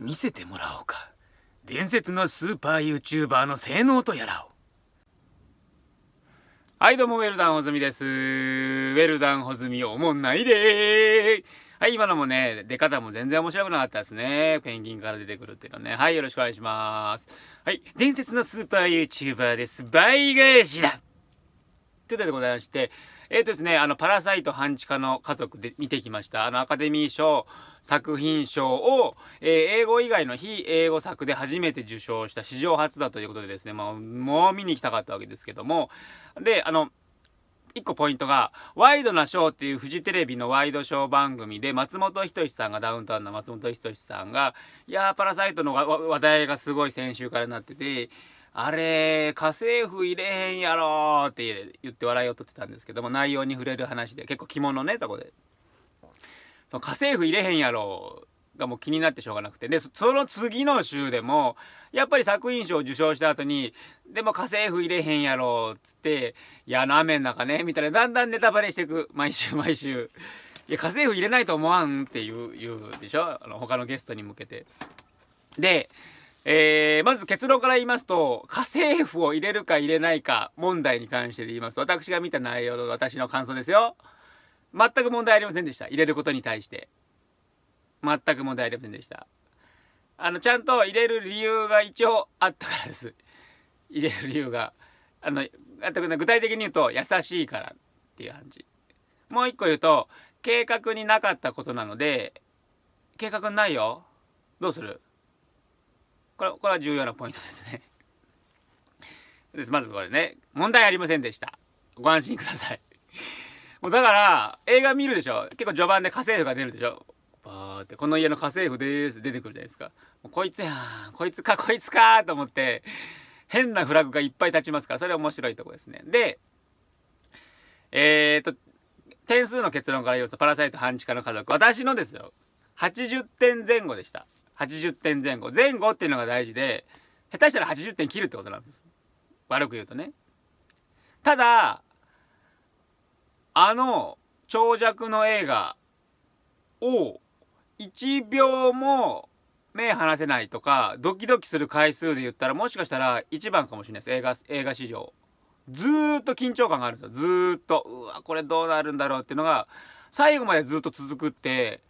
見せてもらおうか伝説のスーパーユーチューバーの性能とやらをはいどうもウェルダンホズミですウェルダンホズミおもんないではい今のもね出方も全然面白くなかったですねペンギンから出てくるっていうのねはいよろしくお願いしますはい伝説のスーパーユーチューバーです倍返しだということでございましてえっ、ー、とですね、あの、パラサイト半地下の家族で見てきました。あの、アカデミー賞作品賞を、えー、英語以外の非英語作で初めて受賞した史上初だということでですね、まあ、もう見に行きたかったわけですけども、で、あの、1個ポイントが「ワイドなショー」っていうフジテレビのワイドショー番組で松本人志さんがダウンタウンの松本人志さんが「いやーパラサイトの話題がすごい先週からなっててあれ、家政婦入れへんやろって言って笑いを取ってたんですけども、内容に触れる話で、結構着物ね、そこで。その家政婦入れへんやろがもう気になってしょうがなくて。で、その次の週でも、やっぱり作品賞を受賞した後に、でも家政婦入れへんやろっつって、いや、ラーメンなんね、みたいな、だんだんネタバレしていく。毎週毎週。いや、家政婦入れないと思わんって言う、言うでしょあの、他のゲストに向けて。で、えー、まず結論から言いますと、家政婦を入れるか入れないか問題に関してで言いますと、私が見た内容の私の感想ですよ。全く問題ありませんでした。入れることに対して。全く問題ありませんでした。あの、ちゃんと入れる理由が一応あったからです。入れる理由が。あの、あと具体的に言うと、優しいからっていう感じ。もう一個言うと、計画になかったことなので、計画ないよ。どうするこれこれは重要なポイントですねですまずこれね問題ありませんでしたご安心くださいもうだから映画見るでしょ結構序盤で家政婦が出るでしょバーって「この家の家政婦です」出てくるじゃないですかもうこいつやんこいつかこいつかと思って変なフラグがいっぱい立ちますからそれ面白いとこですねでえー、っと点数の結論から言うと「パラサイト半地下の家族」私のですよ80点前後でした80点前後前後っていうのが大事で下手したら80点切るってことなんです悪く言うとねただあの長尺の映画を1秒も目離せないとかドキドキする回数で言ったらもしかしたら1番かもしれないです映画映画史上ずっと緊張感があるんですよずっとうわこれどうなるんだろうっていうのが最後までずっと続くって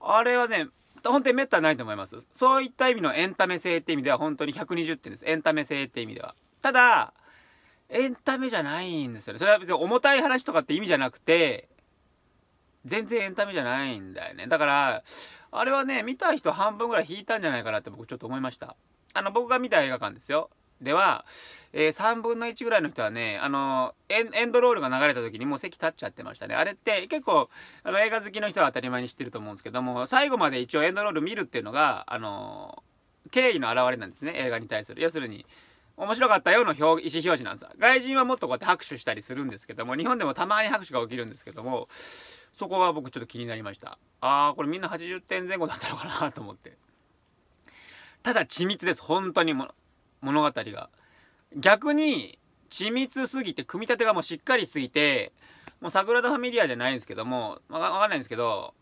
あれはね本当にめったないと思いますそういった意味のエンタメ性って意味では本当に120点ですエンタメ性って意味ではただエンタメじゃないんですよねそれは別に重たい話とかって意味じゃなくて全然エンタメじゃないんだよねだからあれはね見た人半分ぐらい引いたんじゃないかなって僕ちょっと思いましたあの僕が見た映画館ですよでは、えー、3分の1ぐらいの人はね、あのエンドロールが流れた時にもう席立っちゃってましたね。あれって結構、あの、映画好きの人は当たり前に知ってると思うんですけども、最後まで一応エンドロール見るっていうのが、あの敬意の表れなんですね、映画に対する。要するに、面白かったよの表意思表示なんですよ外人はもっとこうやって拍手したりするんですけども、日本でもたまに拍手が起きるんですけども、そこは僕ちょっと気になりました。ああ、これみんな80点前後だったのかなと思って。ただ緻密です。本当にもう。物語が。逆に、緻密すぎて、組み立てがもうしっかりしすぎて、もう桜田ファミリアじゃないんですけども、わ、かんないんですけど、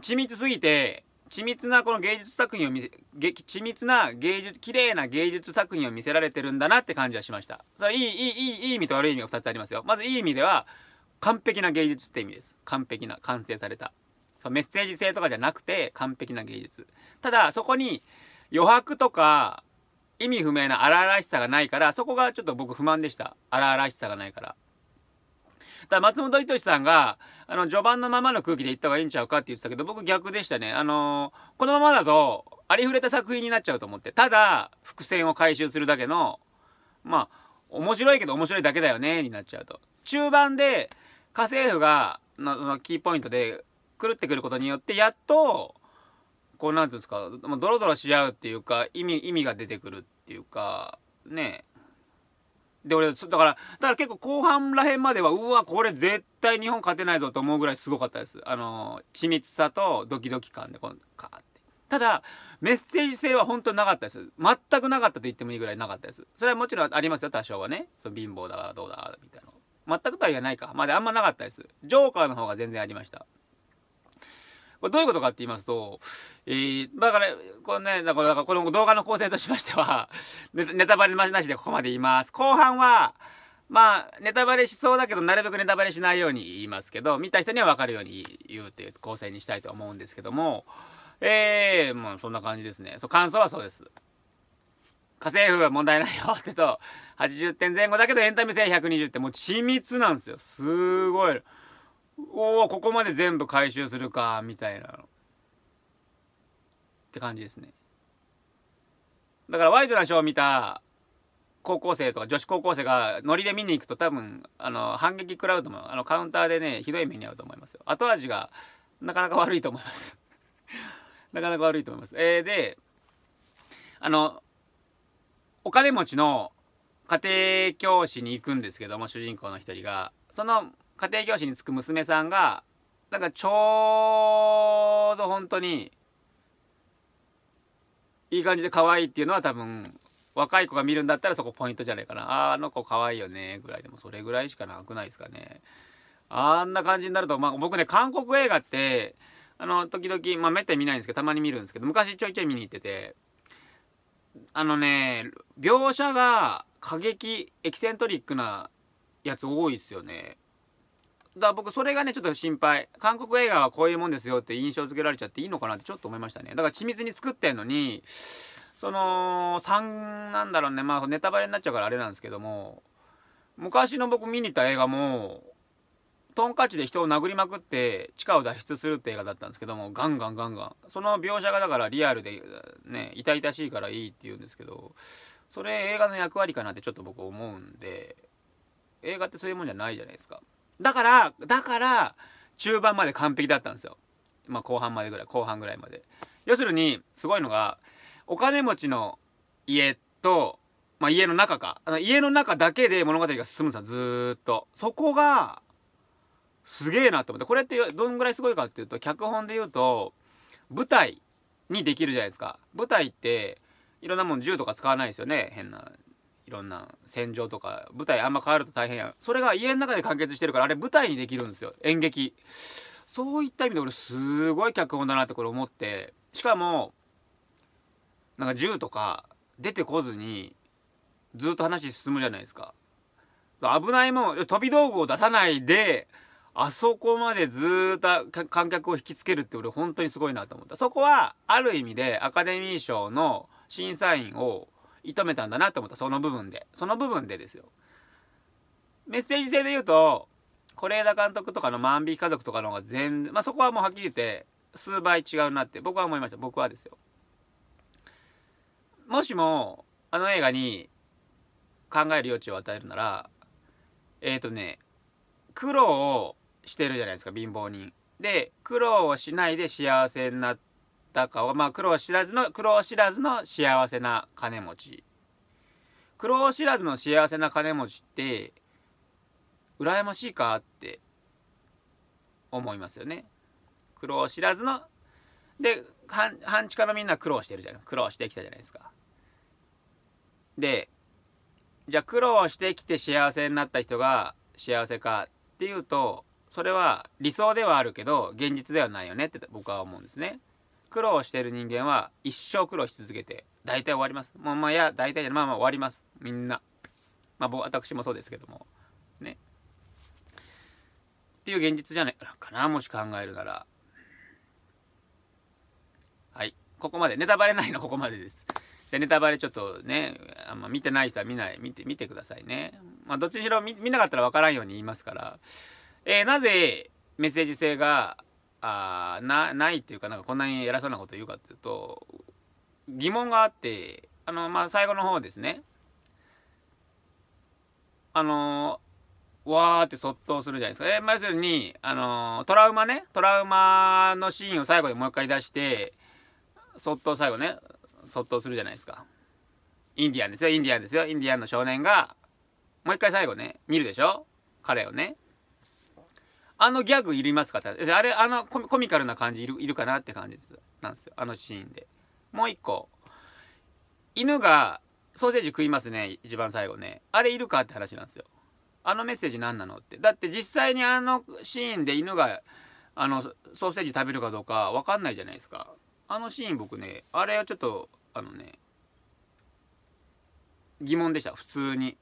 緻密すぎて、緻密なこの芸術作品を見せ、緻密な芸術、綺麗な芸術作品を見せられてるんだなって感じはしました。それいい、いい、いい、いい意味と悪い意味が2つありますよ。まずいい意味では、完璧な芸術って意味です。完璧な、完成された。メッセージ性とかじゃなくて、完璧な芸術。ただ、そこに余白とか、意味不明な荒々しさがないからそこがちょっと僕不満でした荒々しさがないから。だ松本人志さんがあの序盤のままの空気でいった方がいいんちゃうかって言ってたけど僕逆でしたね。あのー、このままだとありふれた作品になっちゃうと思ってただ伏線を回収するだけのまあ面白いけど面白いだけだよねになっちゃうと。中盤で家政婦がののキーポイントで狂ってくることによってやっとこうなんていうんですかドロドロし合うっていうか意味意味が出てくるっていうかねで俺だからだから結構後半らへんまではうわこれ絶対日本勝てないぞと思うぐらいすごかったですあの緻密さとドキドキ感でこうカーってただメッセージ性は本当なかったです全くなかったと言ってもいいぐらいなかったですそれはもちろんありますよ多少はねその貧乏だどうだみたいな全くとは言えないかまであんまなかったですジョーカーの方が全然ありましたこれどういうことかって言いますと、えー、だから、このね、だから、この動画の構成としましては、ネタバレなしでここまで言います。後半は、まあ、ネタバレしそうだけど、なるべくネタバレしないように言いますけど、見た人には分かるように言うっていう構成にしたいと思うんですけども、えー、もうそんな感じですね。そう、感想はそうです。家政婦は問題ないよってと、80点前後だけどエンタメ性120ってもう緻密なんですよ。すごい。おおここまで全部回収するかみたいなって感じですねだからワイドなショーを見た高校生とか女子高校生がノリで見に行くと多分あの反撃食らうと思うあのカウンターでねひどい目に遭うと思いますよ後味がなかなか悪いと思います なかなか悪いと思いますえー、であのお金持ちの家庭教師に行くんですけども主人公の一人がその家庭教師に就く娘さんが、なんかちょうど本当に、いい感じで可愛いっていうのは多分、若い子が見るんだったらそこポイントじゃないかな。ああの子可愛いよね、ぐらいでもそれぐらいしかなくないですかね。あんな感じになると、まあ僕ね、韓国映画って、あの、時々、まあめったに見ないんですけど、たまに見るんですけど、昔ちょいちょい見に行ってて、あのね、描写が過激、エキセントリックなやつ多いですよね。だ僕それがねちょっと心配韓国映画はこういうもんですよって印象付けられちゃっていいのかなってちょっと思いましたねだから緻密に作ってんのにその3なんだろうねまあネタバレになっちゃうからあれなんですけども昔の僕見に行った映画もトンカチで人を殴りまくって地下を脱出するって映画だったんですけどもガンガンガンガンその描写がだからリアルでね痛々しいからいいって言うんですけどそれ映画の役割かなってちょっと僕思うんで映画ってそういうもんじゃないじゃないですか。だから、だから、中盤まで完璧だったんですよ。まあ、後半までぐらい、後半ぐらいまで。要するに、すごいのが、お金持ちの家と、まあ、家の中か。あの家の中だけで物語が進むんですよ、ずーっと。そこが、すげえなと思って。これってどんぐらいすごいかっていうと、脚本で言うと、舞台にできるじゃないですか。舞台って、いろんなもん銃とか使わないですよね。変ないろんな戦場とか舞台あんま変わると大変やんそれが家の中で完結してるからあれ舞台にできるんですよ演劇そういった意味で俺すごい脚本だなってこれ思ってしかもなんか銃とか出てこずにずっと話進むじゃないですか危ないもん飛び道具を出さないであそこまでずっと観客を引きつけるって俺本当にすごいなと思ったそこはある意味でアカデミー賞の審査員を射止めたんだなと思ったその部分でその部分でですよメッセージ性で言うと是枝監督とかの「万引き家族」とかの方が全然まあそこはもうはっきり言って数倍違うなって僕は思いました僕はですよもしもあの映画に考える余地を与えるならえっ、ー、とね苦労をしてるじゃないですか貧乏人で苦労をしないで幸せになってったかは、まあ、苦労知らずの苦労知らずの幸せな金持ち苦労知らずの幸せな金持ちって羨ましいかって思いますよね苦労知らずので半地下のみんな苦労してるじゃん苦労してきたじゃないですかでじゃあ苦労してきて幸せになった人が幸せかっていうとそれは理想ではあるけど現実ではないよねって僕は思うんですね。苦労してる人間は一生苦労し続けて大体終わります。もうまあいや大体じゃまあまあ終わります。みんな。まあ私もそうですけども。ね。っていう現実じゃないかなもし考えるなら。はい。ここまで。ネタバレないのここまでです。でネタバレちょっとね、あんま見てない人は見ない、見て、見てくださいね。まあ、どっちにしろ見なかったらわからんように言いますから。えー、なぜメッセージ性があなないっていうかなんかこんなに偉そうなこと言うかっていうと疑問があってあのまあ最後の方ですねあのわーってそっとするじゃないですか。えー、まあ、要するに、あのトラウマね、トラウマのシーンを最後でもう一回出して、そっと最後ね、そっとするじゃないですか。インディアンですよ、インディアンですよ、インディアンの少年が、もう一回最後ね、見るでしょ彼をね。あのギャグいりますかってあれあのコミカルな感じいるいるかなって感じなんですよあのシーンでもう一個犬がソーセージ食いますね一番最後ねあれいるかって話なんですよあのメッセージ何なのってだって実際にあのシーンで犬があのソーセージ食べるかどうか分かんないじゃないですかあのシーン僕ねあれはちょっとあのね疑問でした普通に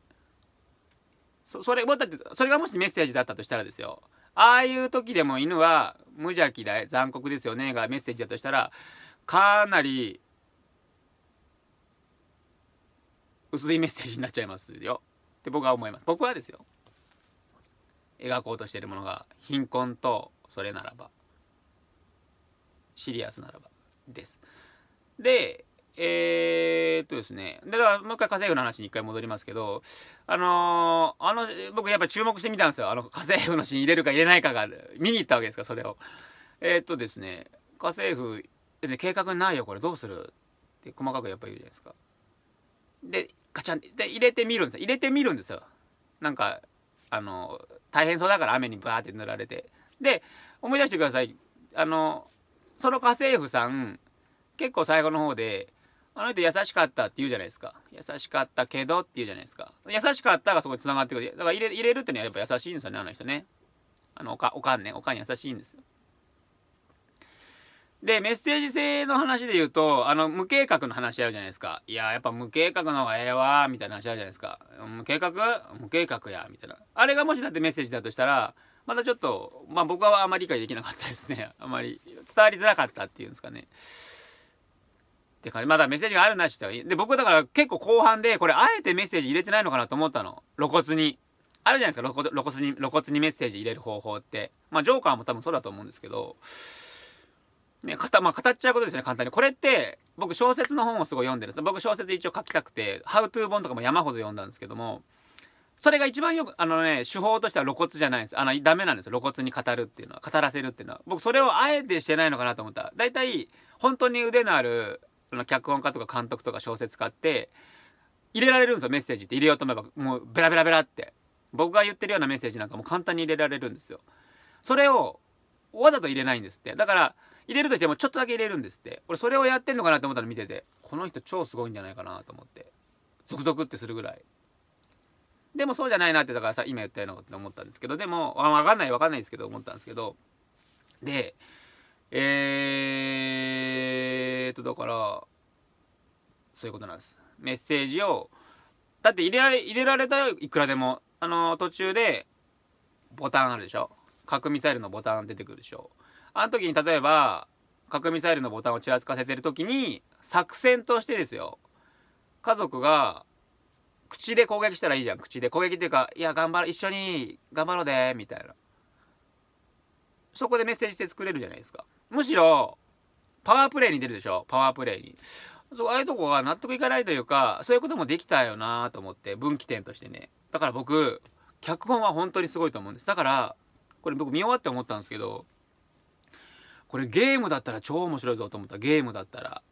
それだってそれがもしメッセージだったとしたらですよああいう時でも犬は無邪気だ残酷ですよねがメッセージだとしたらかなり薄いメッセージになっちゃいますよって僕は思います僕はですよ描こうとしてるものが貧困とそれならばシリアスならばですでえー、っとですね、だからもう一回家政婦の話に一回戻りますけど、あのー、あの、僕やっぱ注目してみたんですよ。あの、家政婦のシーン入れるか入れないかが、見に行ったわけですから、それを。えー、っとですね、家政婦、計画ないよ、これどうするって細かくやっぱ言うじゃないですか。で、カチャンで、入れてみるんですよ。入れてみるんですよ。なんか、あの、大変そうだから雨にバーって塗られて。で、思い出してください。あの、その家政婦さん、結構最後の方で、あの人優しかったって言うじゃないですか。優しかったけどって言うじゃないですか。優しかったがそこに繋がってくる。だから入れ入れるってのはやっぱ優しいんですよね、あの人ね。あの、おか、おかんね。おかん優しいんですよ。で、メッセージ性の話で言うと、あの、無計画の話あるじゃないですか。いや、やっぱ無計画の方がええわ、みたいな話あるじゃないですか。無計画無計画や、みたいな。あれがもしだってメッセージだとしたら、またちょっと、まあ僕はあんまり理解できなかったですね。あんまり伝わりづらかったっていうんですかね。って感じ。まだメッセージがあるなしってで、僕だから結構後半で、これあえてメッセージ入れてないのかなと思ったの。露骨に。あるじゃないですか、露骨に、露骨にメッセージ入れる方法って。まあ、ジョーカーも多分そうだと思うんですけど、ね、かた、まあ、語っちゃうことですね、簡単に。これって、僕小説の本をすごい読んでるんです。僕小説一応書きたくて、ハウトゥー本とかも山ほど読んだんですけども、それが一番よく、あのね、手法としては露骨じゃないんです。あの、ダメなんですよ。露骨に語るっていうのは、語らせるっていうのは。僕、それをあえてしてないのかなと思った。大体、本当に腕のあるの脚本家とか監督とか小説家って入れられるんですよメッセージって入れようと思えばもうベラベラベラって僕が言ってるようなメッセージなんかも簡単に入れられるんですよそれをわざと入れないんですってだから入れるとしてもちょっとだけ入れるんですって俺それをやってんのかなと思ったら見ててこの人超すごいんじゃないかなと思ってゾクゾクってするぐらいでもそうじゃないなってだからさ今言ったようなこと思ったんですけどでも分かんない分かんないですけど思ったんですけどでえーと、だから、そういうことなんです。メッセージを、だって入れられ入れられたよ、いくらでも。あの、途中で、ボタンあるでしょ核ミサイルのボタン出てくるでしょあの時に例えば、核ミサイルのボタンをちらつかせてる時に、作戦としてですよ、家族が、口で攻撃したらいいじゃん、口で。攻撃っていうか、いや、頑張ろう、一緒に頑張ろうで、みたいな。そこでメッセージして作れるじゃないですか。むしろ、パワープレイに出るでしょパワープレイに。そう、ああいうとこは納得いかないというか、そういうこともできたよなと思って、分岐点としてね。だから僕、脚本は本当にすごいと思うんです。だから、これ僕見終わって思ったんですけど、これゲームだったら超面白いぞと思った。ゲームだったら。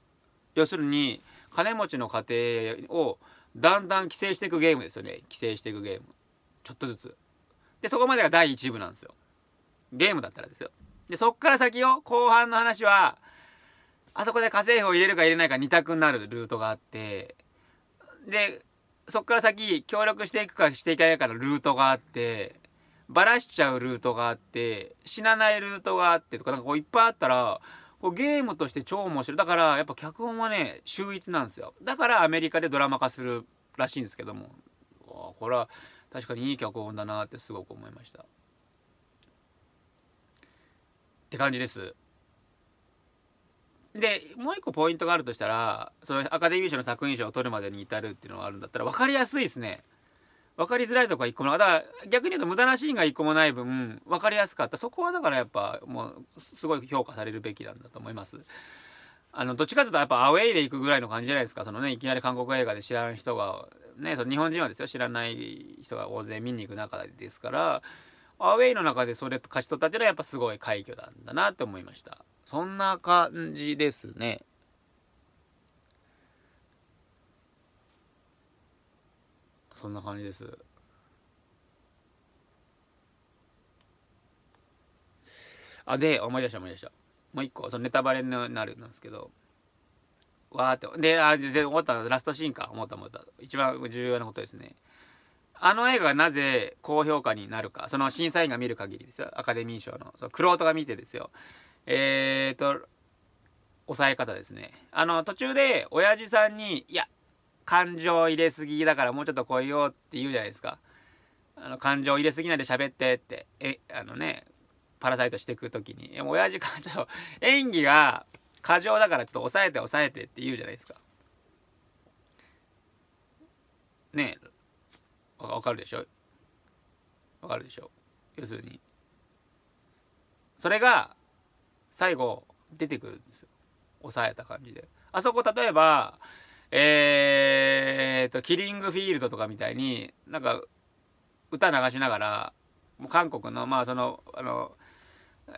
要するに、金持ちの家庭をだんだん規制していくゲームですよね。規制していくゲーム。ちょっとずつ。で、そこまでが第1部なんですよ。ゲームだったらですよ。で、そっから先よ、後半の話は、あそこで家政婦を入れるか入れないか2択になるルートがあって、で、そっから先、協力していくかしていかないかのルートがあって、ばらしちゃうルートがあって、死なないルートがあってとか、なんかこういっぱいあったら、こうゲームとして超面白い。だから、やっぱ脚本はね、秀逸なんですよ。だからアメリカでドラマ化するらしいんですけども、これは確かにいい脚本だなってすごく思いました。って感じです。でもう一個ポイントがあるとしたらそのアカデミー賞の作品賞を取るまでに至るっていうのがあるんだったら分かりやすいですね。分かりづらいとこは1個もだから逆に言うと無駄なシーンが1個もない分分かりやすかったそこはだからやっぱもうすごい評価されるべきなんだと思います。あのどっちかというとやっぱアウェイで行くぐらいの感じじゃないですかそのねいきなり韓国映画で知らん人がねその日本人はですよ知らない人が大勢見に行く中ですからアウェイの中でそれと勝ち取ったっていうのはやっぱすごい快挙なんだなって思いましたそんな感じですねそんな感じですあで思い出した思い出したもう一個そのネタバレになるんですけどわーってであで終わったラストシーンか思った思った一番重要なことですねあの映画がなぜ高評価になるかその審査員が見る限りですよアカデミー賞のそのクロートが見てですよえー、っと抑え方ですねあの途中で親父さんに「いや感情入れすぎだからもうちょっと来いよ」って言うじゃないですかあの感情入れすぎないで喋ってってえあのねパラサイトしてく時に親父感と、演技が過剰だからちょっと抑えて抑えてって言うじゃないですかねえわかるでしょわかるでしょ要するにそれが最後出てくるんですよ抑えた感じであそこ例えばえー、っとキリングフィールドとかみたいになんか歌流しながらもう韓国のまあそのあの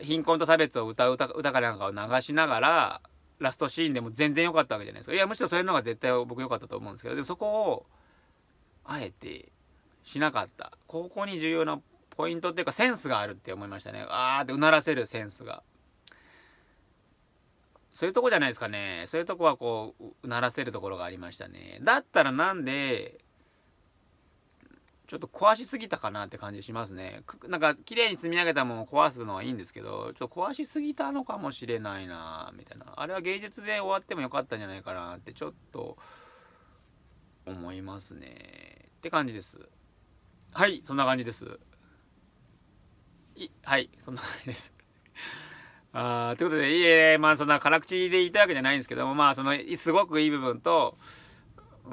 貧困と差別を歌う歌歌かなんかを流しながらラストシーンでも全然良かったわけじゃないですかいやむしろそれの方が絶対僕良かったと思うんですけどでもそこをあえてしなかったここに重要なポイントっていうかセンスがあるって思いましたねあーってうならせるセンスがそういうとこじゃないですかねそういうとこはこううならせるところがありましたねだったらなんでちょっと壊しすぎたかなって感じしますねなんか綺麗に積み上げたものを壊すのはいいんですけどちょっと壊しすぎたのかもしれないなみたいなあれは芸術で終わってもよかったんじゃないかなってちょっと思いますねって感じですはい、そんな感じです。いはい、そんな感じです。あということで、いえ、まあそんな辛口で言いたいわけじゃないんですけども、まあその、すごくいい部分と、うん、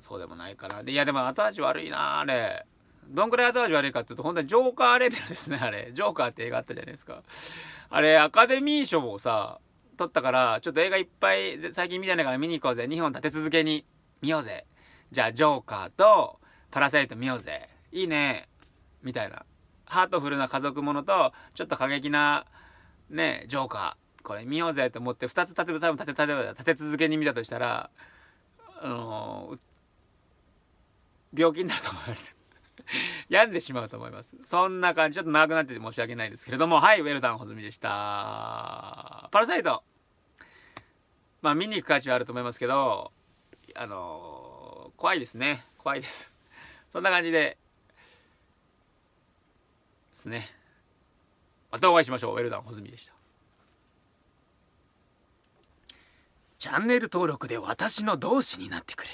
そうでもないかな。で、いやでも後味悪いな、あれ。どんくらい後味悪いかっていうと、本当にジョーカーレベルですね、あれ。ジョーカーって映画あったじゃないですか。あれ、アカデミー賞をさ、撮ったから、ちょっと映画いっぱい最近見たいから見に行こうぜ。2本立て続けに見ようぜ。じゃあ、ジョーカーと、パラサイト見ようぜ。いいね。みたいな。ハートフルな家族ものと、ちょっと過激な、ね、ジョーカー。これ見ようぜと思って、2つ立て、多分立て、例えば立て続けに見たとしたら、あのー、病気になると思います。病んでしまうと思います。そんな感じ。ちょっと長くなってて申し訳ないですけれども、はい、ウェルダンほずみでした。パラサイトまあ見に行く価値はあると思いますけど、あのー、怖いですね。怖いです。そんな感じで、ですね。またお会いしましょう。ウェルダン、ホズミでした。チャンネル登録で私の同志になってくれ。